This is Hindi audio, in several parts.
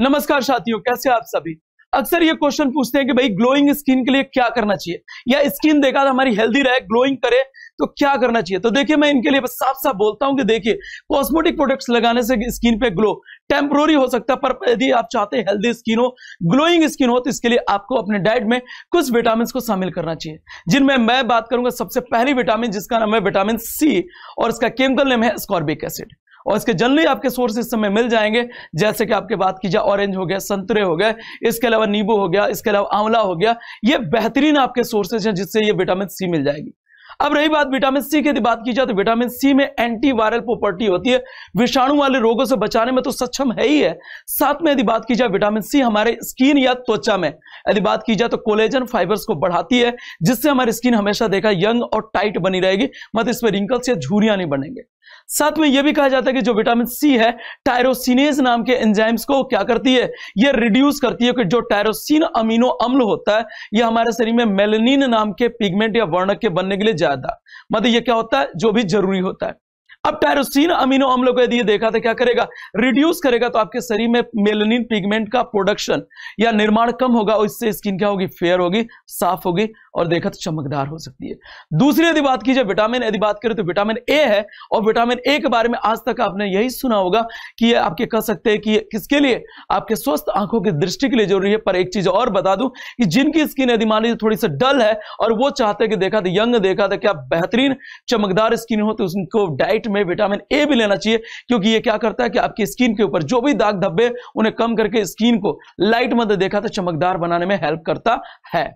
नमस्कार साथियों कैसे आप सभी अक्सर ये क्वेश्चन पूछते हैं कि भाई ग्लोइंग स्किन के लिए क्या करना चाहिए या स्किन देखा तो हमारी हेल्दी रहे ग्लोइंग करे तो क्या करना चाहिए तो देखिए मैं इनके लिए साफ साफ बोलता हूं कि देखिए कॉस्मेटिक प्रोडक्ट्स लगाने से स्किन पे ग्लो टेम्प्रोरी हो सकता है पर यदि आप चाहते हैं हेल्दी स्किन हो ग्लोइंग स्किन हो तो इसके लिए आपको अपने डाइट में कुछ विटामिन को शामिल करना चाहिए जिनमें मैं बात करूंगा सबसे पहली विटामिन जिसका नाम है विटामिन सी और इसका केमिकल नेम है स्कॉर्बिक एसिड और इसके जनरली आपके सोर्स इस समय मिल जाएंगे जैसे कि आपके बात की जाए ऑरेंज हो गया संतरे हो गए इसके अलावा नींबू हो गया इसके अलावा आंवला हो गया ये बेहतरीन आपके सोर्सेज हैं जिससे ये विटामिन सी मिल जाएगी अब रही बात विटामिन सी की यदि बात की जाए तो विटामिन सी में एंटीवायरल प्रॉपर्टी होती है विषाणु वाले रोगों से बचाने में तो सक्षम है ही है साथ में यदि बात की जाए विटामिन सी हमारे स्किन या त्वचा में यदि बात की जाए तो कोलेजन फाइबर्स को बढ़ाती है जिससे हमारी स्किन हमेशा देखा यंग और टाइट बनी रहेगी मत इसमें रिंकल्स या झूरियां नहीं बनेंगे साथ में यह भी कहा जाता है कि जो विटामिन सी है टायरोसिनेज नाम के एंजाइम्स को क्या करती है यह रिड्यूस करती है कि जो टायरोसिन अमीनो अम्ल होता है यह हमारे शरीर में मेलेनिन नाम के पिगमेंट या वर्णक के बनने के लिए ज्यादा मतलब यह क्या होता है जो भी जरूरी होता है अब टायरोसिन अमीनो अम्ल को यदि देखा था तो क्या करेगा रिड्यूस करेगा तो आपके शरीर में मेलेनिन पिगमेंट का प्रोडक्शन या निर्माण कम होगा और इससे स्किन क्या होगी फेयर होगी साफ होगी और देखा तो चमकदार हो सकती है दूसरी यदि बात की जाए विटामिन यदि बात करें तो विटामिन ए है और विटामिन ए के बारे में आज तक आपने यही सुना होगा कि आपके कह सकते हैं कि किसके लिए आपके स्वस्थ आंखों की दृष्टि के लिए जरूरी है पर एक चीज और बता दूं कि जिनकी स्किन यदि मान लीजिए थोड़ी सी डल है और वो चाहते हैं कि देखा तो यंग देखा था तो क्या बेहतरीन चमकदार स्किन हो तो उनको डाइट में विटामिन ए भी लेना चाहिए क्योंकि ये क्या करता है कि आपकी स्किन के ऊपर जो भी दाग धब्बे उन्हें कम करके स्किन को लाइट मध्य देखा तो चमकदार बनाने में हेल्प करता है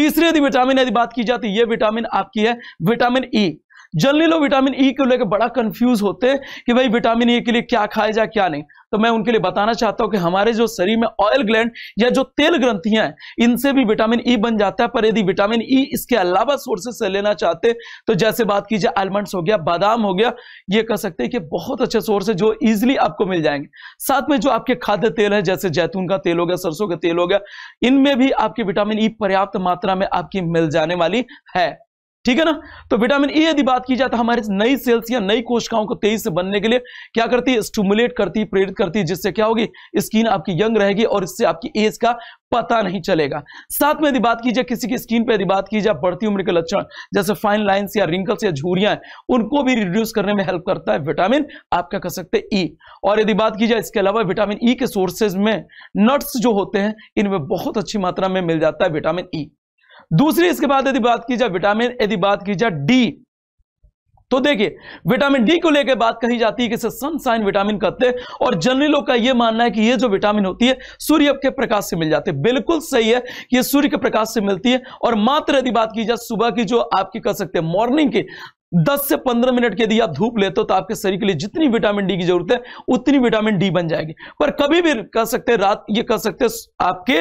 तीसरी यदि विटामिन यदि बात की जाती तो है ये विटामिन आपकी है विटामिन ई e. जल्दी लोग विटामिन ई e को लेकर बड़ा कंफ्यूज होते हैं कि भाई विटामिन ई e के लिए क्या खाया जाए क्या नहीं तो मैं उनके लिए बताना चाहता हूं कि हमारे जो शरीर में ऑयल ग्लैंड या जो तेल ग्रंथियां हैं इनसे भी विटामिन ई e बन जाता है पर यदि विटामिन ई e इसके अलावा सोर्सेस से लेना चाहते तो जैसे बात कीजिए आलमंड्स हो गया बादाम हो गया ये कह सकते हैं कि बहुत अच्छे सोर्स है जो ईजिली आपको मिल जाएंगे साथ में जो आपके खाद्य तेल है जैसे जैतून का तेल हो गया सरसों का तेल हो गया इनमें भी आपकी विटामिन ई e पर्याप्त मात्रा में आपकी मिल जाने वाली है ठीक है ना तो विटामिन ई यदि बात की जाए तो हमारे नई सेल्स या नई कोशिकाओं को तेजी से बनने के लिए क्या करती है स्टूमुलेट करती प्रेरित करती है जिससे क्या होगी स्किन आपकी यंग रहेगी और इससे आपकी एज का पता नहीं चलेगा साथ में यदि बात की जाए किसी की स्किन पर यदि बात की जाए बढ़ती उम्र के लक्षण जैसे फाइन लाइन्स या रिंकल्स या झूरियां उनको भी रिड्यूस करने में हेल्प करता है विटामिन आप क्या कह सकते हैं ई e. और यदि बात की जाए इसके अलावा विटामिन ई e के सोर्सेज में नट्स जो होते हैं इनमें बहुत अच्छी मात्रा में मिल जाता है विटामिन ई e. दूसरी इसके बाद यदि बात की जाए विटामिन यदि बात की जाए डी तो देखिए विटामिन डी को लेकर बात कही जाती है कि सनसाइन विटामिन कहते हैं और जनरली लोग का यह मानना है कि यह जो विटामिन होती है सूर्य के प्रकाश से मिल जाती है बिल्कुल सही है ये सूर्य के प्रकाश से मिलती है और मात्र यदि बात की जाए सुबह की जो आपकी कह सकते हैं मॉर्निंग की 10 से 15 मिनट के यदि आप धूप लेते हो तो आपके शरीर के लिए जितनी विटामिन डी की जरूरत है उतनी विटामिन डी बन जाएगी पर कभी भी कह सकते हैं रात ये कह सकते हैं आपके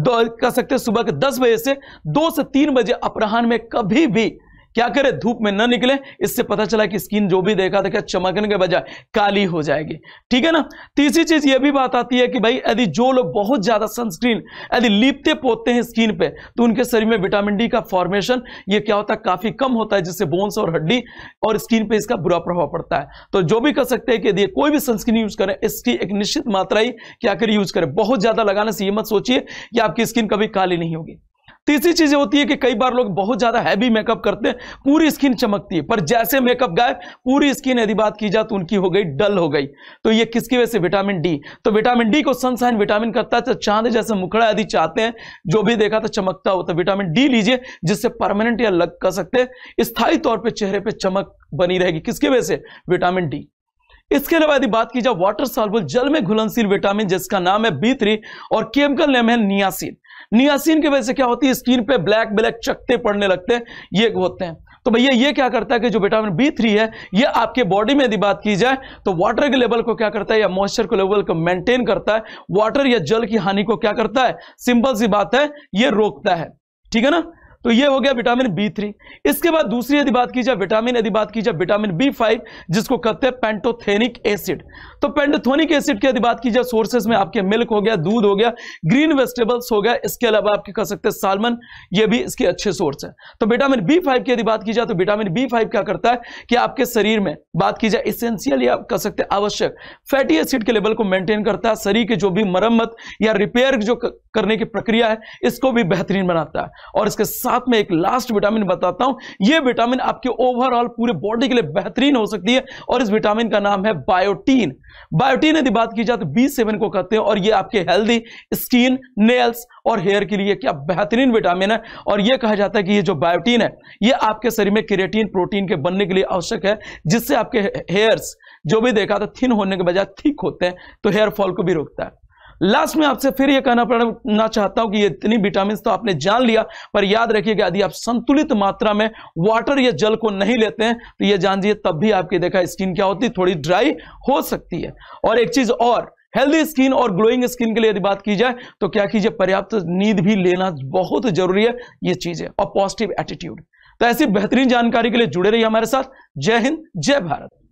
कह सकते हैं सुबह के दस बजे से दो से तीन बजे अपराह्न में कभी भी क्या करे धूप में न निकले इससे पता चला कि स्किन जो भी देखा था क्या चमकने के बजाय काली हो जाएगी ठीक है ना तीसरी चीज ये भी बात आती है कि भाई यदि जो लोग बहुत ज्यादा सनस्क्रीन यदि लिपते पोतते हैं स्किन पे तो उनके शरीर में विटामिन डी का फॉर्मेशन ये क्या होता है काफी कम होता है जिससे बोन्स और हड्डी और स्किन पर इसका बुरा प्रभाव पड़ता है तो जो भी कर सकते हैं कि यदि कोई भी सनस्क्रीन यूज करें इसकी एक निश्चित मात्रा ही क्या करें यूज करें बहुत ज्यादा लगाने से ये मत सोचिए कि आपकी स्किन कभी काली नहीं होगी तीसरी चीज होती है कि कई बार लोग बहुत ज्यादा हैवी मेकअप करते हैं पूरी स्किन चमकती है पर जैसे मेकअप गाय पूरी स्किन यदि बात की जाए तो उनकी हो गई डल हो गई तो ये किसकी वजह से विटामिन डी तो विटामिन डी को सनसाइन विटामिन करता है तो चांद जैसे मुखड़ा यदि चाहते हैं जो भी देखा तो चमकता हो तो विटामिन डी लीजिए जिससे परमानेंट या लग कर सकते हैं स्थायी तौर पर चेहरे पर चमक बनी रहेगी किसकी वजह से विटामिन डी इसके अलावा यदि बात की जाए वाटर सॉल्बल जल में घुलनशील विटामिन जिसका नाम है बी थ्री और केमिकल नेम है नियासिन नियासिन की वजह से क्या होती है स्किन पे ब्लैक ब्लैक चकते पड़ने लगते हैं ये होते हैं तो भैया ये क्या करता है कि जो विटामिन बी थ्री है ये आपके बॉडी में यदि बात की जाए तो वाटर के लेवल को क्या करता है या मॉइस्चर के लेवल को मेंटेन करता है वाटर या जल की हानि को क्या करता है सिंपल सी बात है ये रोकता है ठीक है ना तो ये हो गया विटामिन बी थ्री इसके बाद दूसरी यदि बात की जाए विटामिन यदि बात की जाए विटामिन बी फाइव जिसको कहते हैं पेंटोथेनिक एसिड तो पेंटोथोनिक एसिड की यदि बात की जाए सोर्सेज में आपके मिल्क हो गया दूध हो गया ग्रीन वेजिटेबल्स हो गया इसके अलावा आपके कह सकते हैं सालमन ये भी इसके अच्छे सोर्स है तो विटामिन बी फाइव की यदि बात की जाए तो विटामिन बी फाइव क्या करता है कि आपके शरीर में बात की जाए इसेंशियल या कह सकते हैं आवश्यक फैटी एसिड के लेवल को मेंटेन करता है शरीर के जो भी मरम्मत या रिपेयर जो करने की प्रक्रिया है इसको भी बेहतरीन बनाता है और इसके साथ साथ में एक लास्ट विटामिन बताता हूं ये विटामिन आपके ओवरऑल पूरे बॉडी के लिए बेहतरीन हो सकती है और इस विटामिन का नाम है बायोटीन बायोटीन यदि बात की जाए तो बी सेवन को कहते हैं और ये आपके हेल्दी स्किन नेल्स और हेयर के लिए क्या बेहतरीन विटामिन है और यह कहा जाता है कि ये जो बायोटीन है ये आपके शरीर में क्रिएटीन प्रोटीन के बनने के लिए आवश्यक है जिससे आपके हेयर्स जो भी देखा था थिन होने के बजाय थिक होते हैं तो हेयर फॉल को भी रोकता है लास्ट में आपसे फिर यह कहना पड़ना चाहता हूं कि ये इतनी विटामिन तो आपने जान लिया पर याद कि यदि आप संतुलित मात्रा में वाटर या जल को नहीं लेते हैं तो ये जान जाइए तब भी आपकी देखा स्किन क्या होती थोड़ी ड्राई हो सकती है और एक चीज और हेल्दी स्किन और ग्लोइंग स्किन के लिए यदि बात की जाए तो क्या कीजिए पर्याप्त नींद भी लेना बहुत जरूरी है ये चीज है और पॉजिटिव एटीट्यूड तो ऐसी बेहतरीन जानकारी के लिए जुड़े रहिए हमारे साथ जय हिंद जय भारत